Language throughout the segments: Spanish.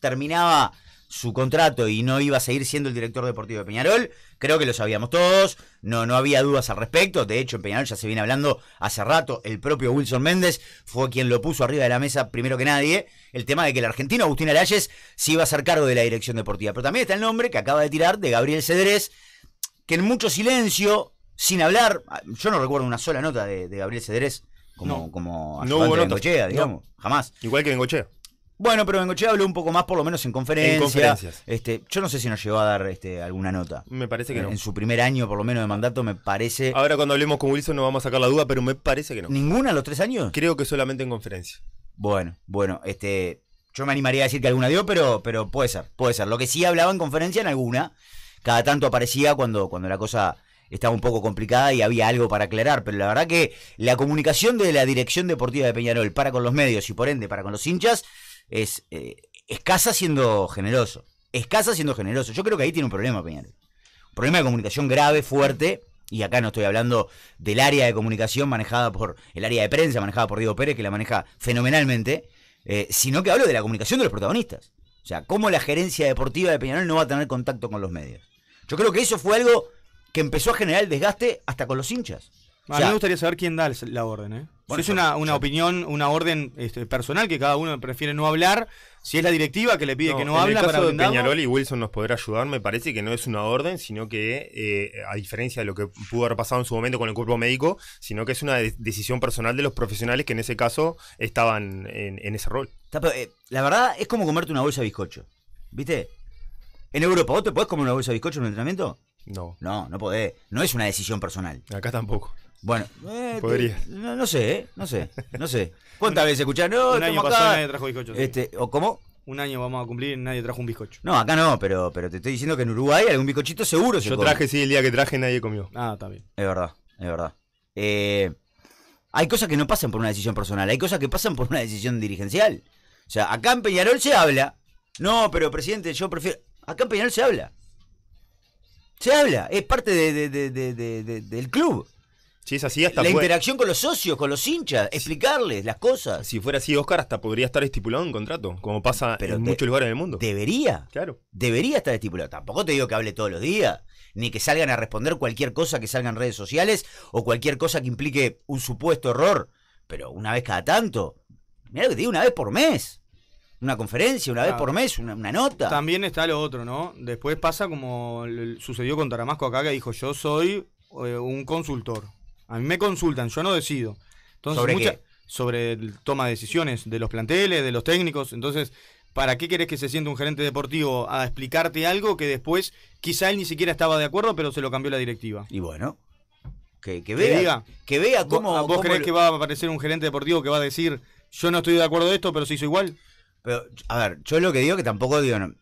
terminaba su contrato y no iba a seguir siendo el director deportivo de Peñarol, creo que lo sabíamos todos, no, no había dudas al respecto, de hecho en Peñarol ya se viene hablando hace rato, el propio Wilson Méndez fue quien lo puso arriba de la mesa primero que nadie, el tema de que el argentino Agustín Arayes se iba a hacer cargo de la dirección deportiva, pero también está el nombre que acaba de tirar de Gabriel Cedrés, que en mucho silencio, sin hablar, yo no recuerdo una sola nota de, Gabriel Cedrés como, no, no digamos, jamás. Igual que cochea bueno, pero Bengochea habló un poco más, por lo menos en conferencia. En conferencias. Este, yo no sé si nos llegó a dar este, alguna nota. Me parece que eh, no. En su primer año, por lo menos, de mandato, me parece. Ahora, cuando hablemos con Wilson, no vamos a sacar la duda, pero me parece que no. ¿Ninguna los tres años? Creo que solamente en conferencia. Bueno, bueno, este. Yo me animaría a decir que alguna dio, pero, pero puede ser, puede ser. Lo que sí hablaba en conferencia, en alguna. Cada tanto aparecía cuando, cuando la cosa estaba un poco complicada y había algo para aclarar, pero la verdad que la comunicación de la dirección deportiva de Peñarol para con los medios y por ende para con los hinchas es eh, escasa siendo generoso. Escasa siendo generoso. Yo creo que ahí tiene un problema, Peñarol. Un problema de comunicación grave, fuerte. Y acá no estoy hablando del área de comunicación manejada por el área de prensa manejada por Diego Pérez, que la maneja fenomenalmente, eh, sino que hablo de la comunicación de los protagonistas. O sea, cómo la gerencia deportiva de Peñarol no va a tener contacto con los medios. Yo creo que eso fue algo que empezó a generar desgaste hasta con los hinchas. a mí me gustaría saber quién da la orden, ¿eh? Bueno, es una, opinión, una orden este, personal que cada uno prefiere no hablar, si es la directiva que le pide que no hable. habla para y Wilson nos podrá ayudar, me parece que no es una orden, sino que, eh, a diferencia de lo que pudo haber pasado en su momento con el cuerpo médico, sino que es una decisión personal de los profesionales que en ese caso estaban en, en ese rol. Eh, la verdad es como comerte una bolsa de bizcocho. ¿Viste? En Europa, ¿vos te podés comer una bolsa de bizcocho en un entrenamiento? No. No, no podés. No es una decisión personal. Acá tampoco. Bueno, eh, podría. no, sé, eh, no sé, no sé. ¿Cuántas veces escuchás? No, un año pasó, nadie trajo bizcocho Este, ¿O cómo? Un año vamos a cumplir, y nadie trajo un bizcocho. No, acá no, pero, pero te estoy diciendo que en Uruguay algún bizcochito seguro se Yo traje, sí, el día que traje nadie comió. Ah, está Es verdad, es verdad. Eh, hay cosas que no pasan por una decisión personal, hay cosas que pasan por una decisión dirigencial. O sea, acá en Peñarol se habla. No, pero presidente, yo prefiero. Acá en Peñarol se habla. Se habla, es parte de, de, del club. Si es así, hasta la interacción con los socios, con los hinchas, explicarles las cosas. Si fuera así, Oscar, hasta podría estar estipulado en un contrato, como pasa en muchos lugares del mundo. Debería. Claro. Debería estar estipulado. Tampoco te digo que hable todos los días, ni que salgan a responder cualquier cosa que salga en redes sociales o cualquier cosa que implique un supuesto error. Pero una vez cada tanto. Mira lo que te digo, una vez por mes una conferencia una vez por mes, una, nota. También está lo otro, ¿no? Después pasa como sucedió con Taramasco acá, que dijo, yo soy eh, un consultor. A mí me consultan, yo no decido. Entonces, ¿Sobre Sobre el toma de decisiones de los planteles, de los técnicos. Entonces, ¿para qué querés que se siente un gerente deportivo a explicarte algo que después quizá él ni siquiera estaba de acuerdo, pero se lo cambió la directiva? Y bueno, que, vea, que, vea cómo... ¿Vos, crees que va a aparecer un gerente deportivo que va a decir, yo no estoy de acuerdo de esto, pero se hizo igual? Pero, a ver, yo lo que digo que tampoco digo, no,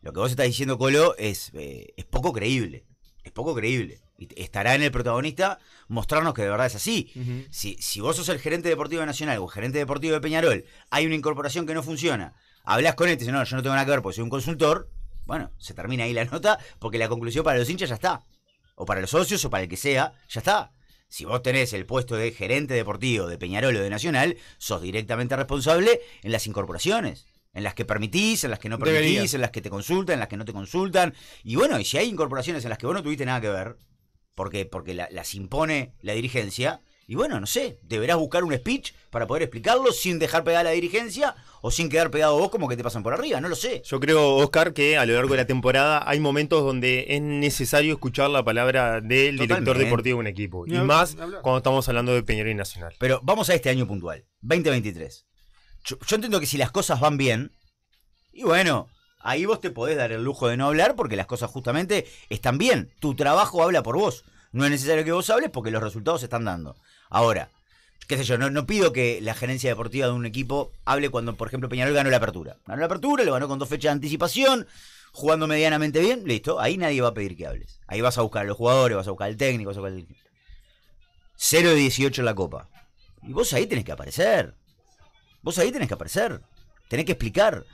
lo que vos estás diciendo, Colo, es, eh, es poco creíble. Es poco creíble. Y estará en el protagonista mostrarnos que de verdad es así. si, si vos sos el gerente deportivo Nacional o gerente deportivo de Peñarol, hay una incorporación que no funciona, hablas con él y no, yo no tengo nada que ver porque soy un consultor, bueno, se termina ahí la nota porque la conclusión para los hinchas ya está. O para los socios o para el que sea, ya está. Si vos tenés el puesto de gerente deportivo de Peñarol o de Nacional, sos directamente responsable en las incorporaciones. En las que permitís, en las que no permitís, en las que te consultan, en las que no te consultan. Y bueno, y si hay incorporaciones en las que vos no tuviste nada que ver, porque, porque las impone la dirigencia, y bueno, no sé, deberás buscar un speech para poder explicarlo sin dejar pegada la dirigencia o sin quedar pegado vos como que te pasan por arriba, no lo sé. Yo creo, Oscar, que a lo largo de la temporada hay momentos donde es necesario escuchar la palabra del director deportivo de un equipo. Y más cuando estamos hablando de Peñarol Nacional. Pero vamos a este año puntual, 2023. Yo, yo entiendo que si las cosas van bien, y bueno, ahí vos te podés dar el lujo de no hablar porque las cosas justamente están bien. Tu trabajo habla por vos. No es necesario que vos hables porque los resultados se están dando. Ahora, qué sé yo, no, pido que la gerencia deportiva de un equipo hable cuando, por ejemplo, Peñarol ganó la apertura. Ganó la apertura, lo ganó con dos fechas de anticipación, jugando medianamente bien, listo. Ahí nadie va a pedir que hables. Ahí vas a buscar a los jugadores, vas a buscar al técnico, vas a buscar al... 0 de 18 en la copa. Y vos ahí tenés que aparecer. Vos ahí tenés que aparecer. Tenés que explicar.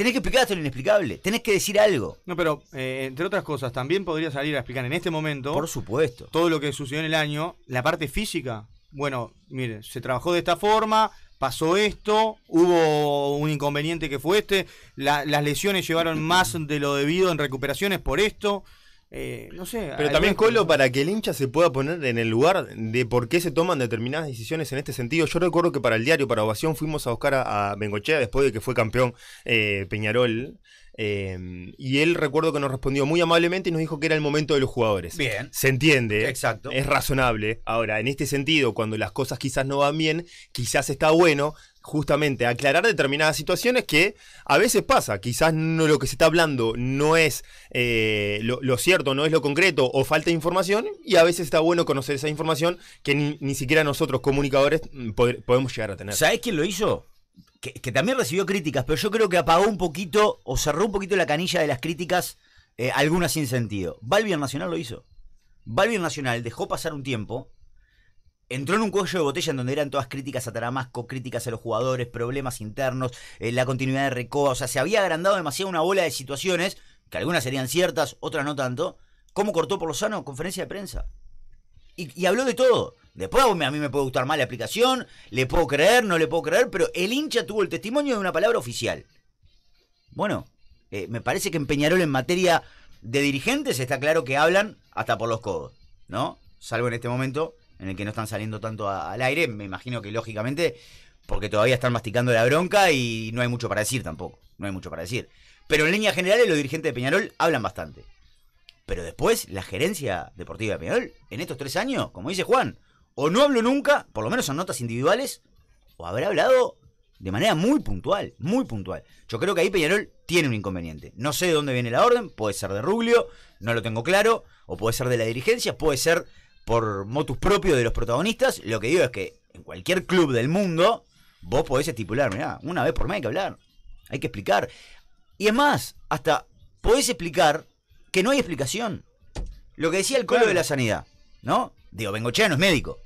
Tenés que explicar lo inexplicable, tenés que decir algo. No, pero eh, entre otras cosas, también podría salir a explicar en este momento. Por supuesto. Todo lo que sucedió en el año, la parte física. Bueno, mire, se trabajó de esta forma, pasó esto, hubo un inconveniente que fue este, las lesiones llevaron más de lo debido en recuperaciones por esto. Eh, no sé. Pero también, Colo, para que el hincha se pueda poner en el lugar de por qué se toman determinadas decisiones en este sentido. Yo recuerdo que para el diario, para Ovación, fuimos a buscar a, Bengochea después de que fue campeón eh, Peñarol Em, y él recuerdo que nos respondió muy amablemente y nos dijo que era el momento de los jugadores. Bien. Se entiende. Exacto. Es razonable. Ahora, en este sentido, cuando las cosas quizás no van bien, quizás está bueno justamente aclarar determinadas situaciones que a veces pasa. Quizás no, lo que se está hablando no es eh, lo, cierto, no es lo concreto o falta información y a veces está bueno conocer esa información que ni, siquiera nosotros comunicadores mm, podemos llegar a tener. ¿Sabes quién lo hizo? que, también recibió críticas, pero yo creo que apagó un poquito o cerró un poquito la canilla de las críticas, eh, algunas sin sentido. Balbier Nacional lo hizo. Balbier Nacional dejó pasar un tiempo, entró en un cuello de botella en donde eran todas críticas a Taramasco, críticas a los jugadores, problemas internos, eh, la continuidad de Recoba, o sea, se había agrandado demasiado una bola de situaciones, que algunas serían ciertas, otras no tanto. ¿Cómo cortó por lo sano? Conferencia de prensa. y habló de todo. Después a mí me puede gustar mal la aplicación, le puedo creer, no le puedo creer, pero el hincha tuvo el testimonio de una palabra oficial. Bueno, eh, me parece que en Peñarol en materia de dirigentes está claro que hablan hasta por los codos, ¿no? Salvo en este momento en el que no están saliendo tanto al aire, me imagino que lógicamente, porque todavía están masticando la bronca y no hay mucho para decir tampoco, no hay mucho para decir. Pero en líneas generales los dirigentes de Peñarol hablan bastante. Pero después, la gerencia deportiva de Peñarol, en estos tres años, como dice Juan, o no hablo nunca, por lo menos en notas individuales, o habrá hablado de manera muy puntual, muy puntual. Yo creo que ahí Peñarol tiene un inconveniente. No sé de dónde viene la orden, puede ser de Rubio no lo tengo claro, o puede ser de la dirigencia, puede ser por motus propio de los protagonistas. Lo que digo es que en cualquier club del mundo vos podés estipular, mirá, una vez por mes hay que hablar, hay que explicar. Y es más, hasta podés explicar que no hay explicación. Lo que decía el colo de la sanidad, ¿no? Digo, Bengochea no es médico.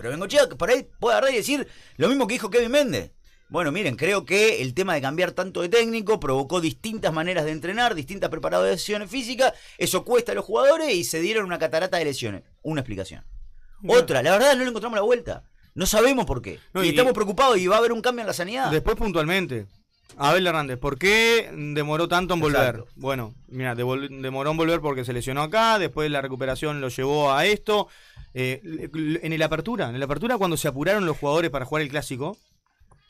Pero vengo, Bengochea por ahí puede agarrar y decir lo mismo que dijo Kevin Méndez. Bueno, miren, creo que el tema de cambiar tanto de técnico provocó distintas maneras de entrenar, distintas preparaciones físicas, eso cuesta a los jugadores y se dieron una catarata de lesiones. Una explicación. Otra, la verdad no le encontramos la vuelta. No sabemos por qué. y, estamos preocupados y va a haber un cambio en la sanidad. Después puntualmente, Abel Hernández, ¿por qué demoró tanto en volver? Bueno, mira, demoró en volver porque se lesionó acá, después la recuperación lo llevó a esto. Eh, en el apertura, en apertura cuando se apuraron los jugadores para jugar el clásico,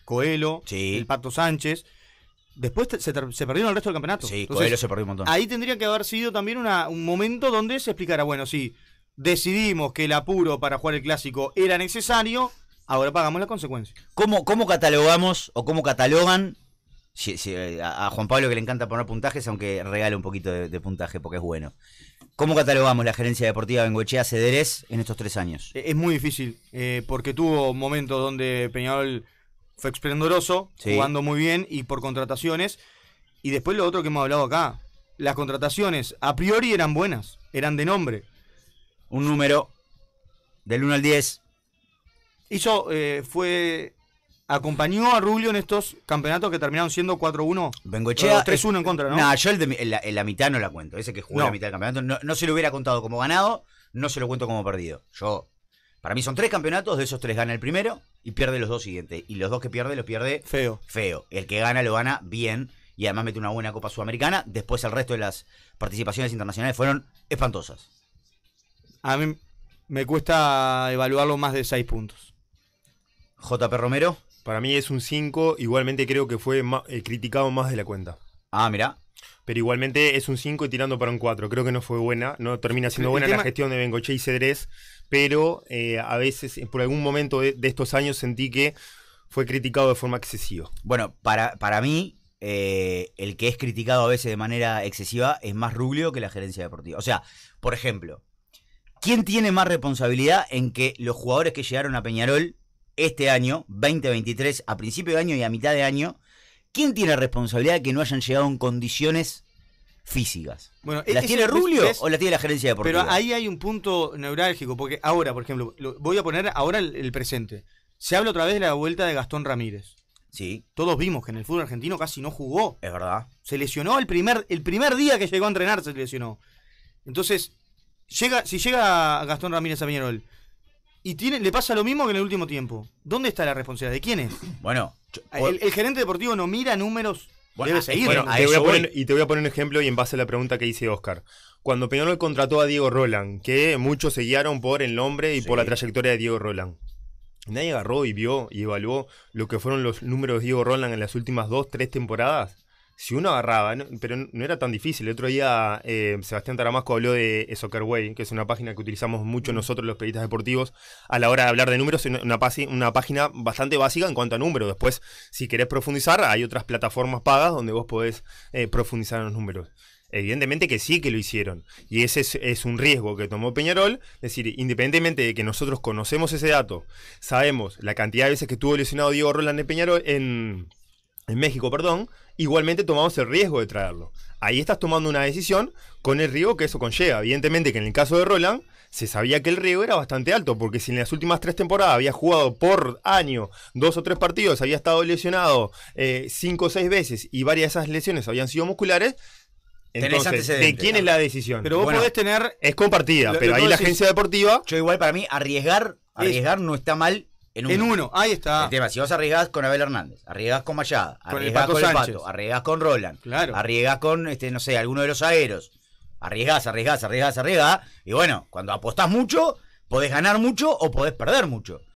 Coelho, el Pato Sánchez, después se, perdieron el resto del campeonato. Sí, Coelho se perdió un montón. Ahí tendría que haber sido también un momento donde se explicara, bueno, si decidimos que el apuro para jugar el clásico era necesario, ahora pagamos la consecuencia. cómo catalogamos o cómo catalogan eh, a, Juan Pablo que le encanta poner puntajes, aunque regale un poquito de, puntaje porque es bueno. ¿Cómo catalogamos la gerencia deportiva de Bengochea Cederés en estos tres años? E, es muy difícil, eh, porque tuvo momentos donde Peñal fue esplendoroso, jugando muy bien y por contrataciones. Y después lo otro que hemos hablado acá, las contrataciones a priori eran buenas, eran de nombre. Un número del 1 al 10. Hizo, eh, fue acompañó a Rubio en estos campeonatos que terminaron siendo 4-1. Bengochea. 3-1 en contra, ¿no? No, yo la mitad no la cuento. Ese que jugó la mitad del campeonato no, se lo hubiera contado como ganado, no se lo cuento como perdido. Yo. Para mí son tres campeonatos, de esos tres gana el primero y pierde los dos siguientes. Y los dos que pierde, los pierde. Feo. Feo. El que gana, lo gana bien. Y además mete una buena Copa Sudamericana. Después el resto de las participaciones internacionales fueron espantosas. A mí me cuesta evaluarlo más de seis puntos. JP Romero. Para mí es un 5, igualmente creo que fue eh, criticado más de la cuenta. Ah, mira. Pero igualmente es un 5 y tirando para un 4. Creo que no fue buena, no termina siendo buena la gestión de Bengoche y Cedrés, pero eh, a veces, eh, por algún momento de, estos años, sentí que fue criticado de forma excesiva. Bueno, para, para mí, el que es criticado a veces de manera excesiva es más Rubio que la gerencia deportiva. O sea, por ejemplo, ¿quién tiene más responsabilidad en que los jugadores que llegaron a Peñarol este año, 2023, a principio de año y a mitad de año, ¿quién tiene responsabilidad de que no hayan llegado en condiciones físicas? Bueno, ¿Las e-, tiene Rubio o la tiene la gerencia deportiva? Pero ahí hay un punto neurálgico, porque ahora, por ejemplo, voy a poner ahora el, presente. Se habla otra vez de la vuelta de Gastón Ramírez. Sí. Todos vimos que en el fútbol argentino casi no jugó. Es verdad. Se lesionó el primer, el primer día que llegó a entrenar, se lesionó. Entonces, llega, si llega Gastón Ramírez a Peñarol, y tiene, le pasa lo mismo que en el último tiempo. ¿Dónde está la responsabilidad? ¿De quién es? Bueno, el, gerente deportivo no mira números Debe seguir. y te voy a poner un ejemplo y en base a la pregunta que hice Oscar. Cuando Peñarol contrató a Diego Roland, que muchos se guiaron por el nombre y por la trayectoria de Diego Roland. Nadie agarró y vio y evaluó lo que fueron los números de Diego Roland en las últimas dos, tres temporadas si uno agarraba, pero no era tan difícil. El otro día eh, Sebastián Taramasco habló de Soccerway, que es una página que utilizamos mucho mm. nosotros los periodistas deportivos a la hora de hablar de números, una, una, página bastante básica en cuanto a números. Después, si querés profundizar, hay otras plataformas pagas donde vos podés eh, profundizar en los números. Evidentemente que sí que lo hicieron. Y ese es, un riesgo que tomó Peñarol. Es decir, independientemente de que nosotros conocemos ese dato, sabemos la cantidad de veces que tuvo lesionado Diego Roland de Peñarol en, en México, perdón, igualmente tomamos el riesgo de traerlo. Ahí estás tomando una decisión con el riesgo que eso conlleva. Evidentemente que en el caso de Roland se sabía que el riesgo era bastante alto, porque si en las últimas tres temporadas había jugado por año dos o tres partidos, había estado lesionado eh, cinco o seis veces y varias de esas lesiones habían sido musculares, entonces, ¿de quién es la decisión? Pero vos bueno, podés tener. Es compartida, pero ahí la agencia deportiva. Yo, igual, para mí, arriesgar, arriesgar no está mal en uno. ahí está. El tema, si vos con Abel Hernández, arriesgas con Mayada, arriesgás con el con Roland, claro. arriesgás con, este, no sé, alguno de los aeros, arriesgás, arriesgás, arriesgás, arriesgás, y bueno, cuando apostás mucho, podés ganar mucho o podés perder mucho.